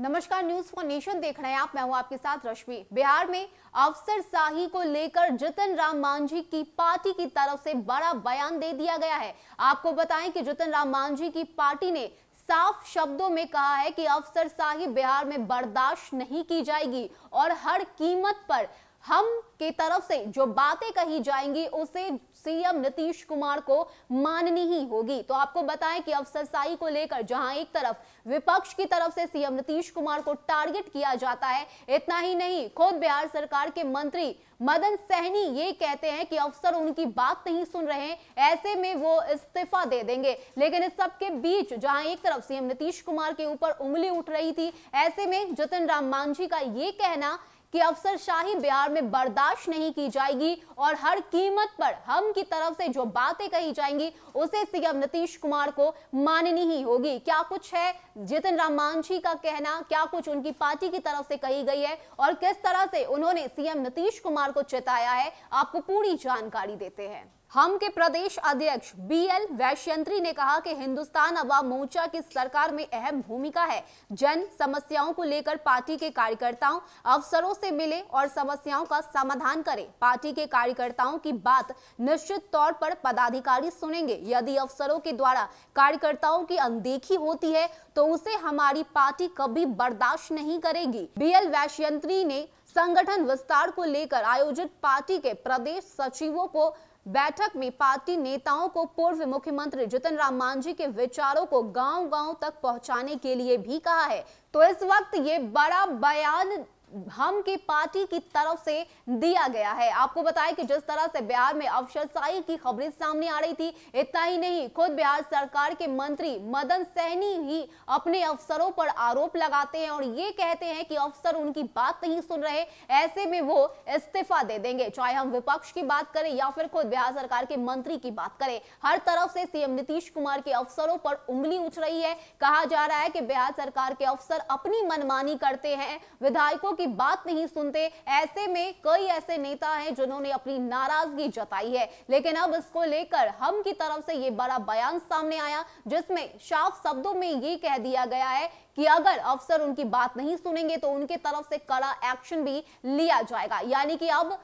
नमस्कार news for nation देख रहे हैं आप मैं हूं आपके साथ रश्मि बिहार में शाही को लेकर जतन राम मांझी की पार्टी की तरफ से बड़ा बयान दे दिया गया है आपको बताएं कि जतन राम मांझी की पार्टी ने साफ शब्दों में कहा है कि अफसर शाही बिहार में बर्दाश्त नहीं की जाएगी और हर कीमत पर हम की तरफ से जो बातें कही जाएंगी उसे सीएम नीतीश कुमार को माननी ही होगी तो आपको बताएं कि अफसरसाई को लेकर जहां एक तरफ विपक्ष की तरफ से सीएम नीतीश कुमार को टारगेट किया जाता है इतना ही नहीं खुद बिहार सरकार के मंत्री मदन सहनी ये कहते हैं कि अफसर उनकी बात नहीं सुन रहे ऐसे में वो इस्तीफा दे देंगे लेकिन इस सबके बीच जहां एक तरफ सीएम नीतीश कुमार के ऊपर उंगली उठ रही थी ऐसे में जतिन राम मांझी का ये कहना कि अफसरशाही बिहार में बर्दाश्त नहीं की जाएगी और हर कीमत पर हम की तरफ से जो बातें कही जाएंगी उसे सीएम नीतीश कुमार को माननी ही होगी क्या कुछ है जितिन राम मांझी का कहना क्या कुछ उनकी पार्टी की तरफ से कही गई है और किस तरह से उन्होंने सीएम नीतीश कुमार को चेताया है आपको पूरी जानकारी देते हैं हम के प्रदेश अध्यक्ष बी एल वैश्यंत्री ने कहा कि हिंदुस्तान अवाम मोर्चा की सरकार में अहम भूमिका है जन समस्याओं को लेकर पार्टी के कार्यकर्ताओं अफसरों से मिले और समस्याओं का समाधान करें पार्टी के कार्यकर्ताओं की बात निश्चित तौर पर पदाधिकारी सुनेंगे यदि अफसरों के द्वारा कार्यकर्ताओं की अनदेखी होती है तो उसे हमारी पार्टी कभी बर्दाश्त नहीं करेगी बी एल वैश्यंत्री ने संगठन विस्तार को लेकर आयोजित पार्टी के प्रदेश सचिवों को बैठक में पार्टी नेताओं को पूर्व मुख्यमंत्री जीतन राम मांझी के विचारों को गांव-गांव तक पहुंचाने के लिए भी कहा है तो इस वक्त ये बड़ा बयान हम की पार्टी की तरफ से दिया गया है आपको बताएं कि जिस तरह से बिहार में अफसरशाही की खबरें सामने आ रही थी इतना ही नहीं खुद बिहार सरकार के मंत्री मदन सहनी ही अपने अफसरों पर आरोप लगाते हैं और ये कहते हैं कि अफसर उनकी बात नहीं सुन रहे ऐसे में वो इस्तीफा दे देंगे चाहे हम विपक्ष की बात करें या फिर खुद बिहार सरकार के मंत्री की बात करें हर तरफ से सीएम नीतीश कुमार के अफसरों पर उंगली उठ रही है कहा जा रहा है कि बिहार सरकार के अफसर अपनी मनमानी करते हैं विधायकों की बात नहीं सुनते ऐसे में कई ऐसे नेता हैं जिन्होंने अपनी नाराजगी जताई है लेकिन अब इसको लेकर हम की तरफ से ये बड़ा बयान सामने आया जिसमें साफ शब्दों में ये कह दिया गया है कि अगर अफसर उनकी बात नहीं सुनेंगे तो उनके तरफ से कड़ा एक्शन भी लिया जाएगा यानी कि अब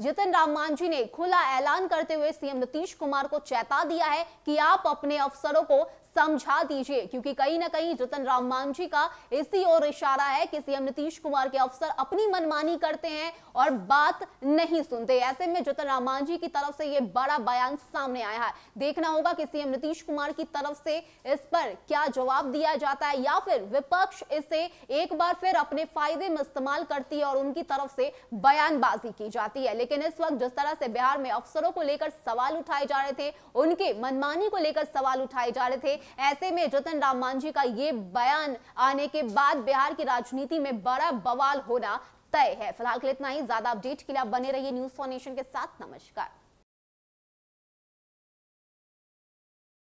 जितिन राम मांझी ने खुला ऐलान करते हुए सीएम नीतीश कुमार को चेता दिया है कि आप अपने अफसरों को समझा दीजिए क्योंकि कहीं ना कहीं जतन राम मांझी का इसी ओर इशारा है कि सीएम नीतीश कुमार के अफसर अपनी मनमानी करते हैं और बात नहीं सुनते ऐसे में जतन राम मांझी की तरफ से यह बड़ा बयान सामने आया है देखना होगा कि सीएम नीतीश कुमार की तरफ से इस पर क्या जवाब दिया जाता है या फिर विपक्ष इसे एक बार फिर अपने फायदे में इस्तेमाल करती है और उनकी तरफ से बयानबाजी की जाती है लेकिन इस वक्त जिस तरह से बिहार में अफसरों को लेकर सवाल उठाए जा रहे थे उनके मनमानी को लेकर सवाल उठाए जा रहे थे ऐसे में जतन राम मांझी का ये बयान आने के बाद बिहार की राजनीति में बड़ा बवाल होना तय है फिलहाल के लिए इतना ही ज्यादा अपडेट के लिए बने रहिए न्यूज फॉर नेशन के साथ नमस्कार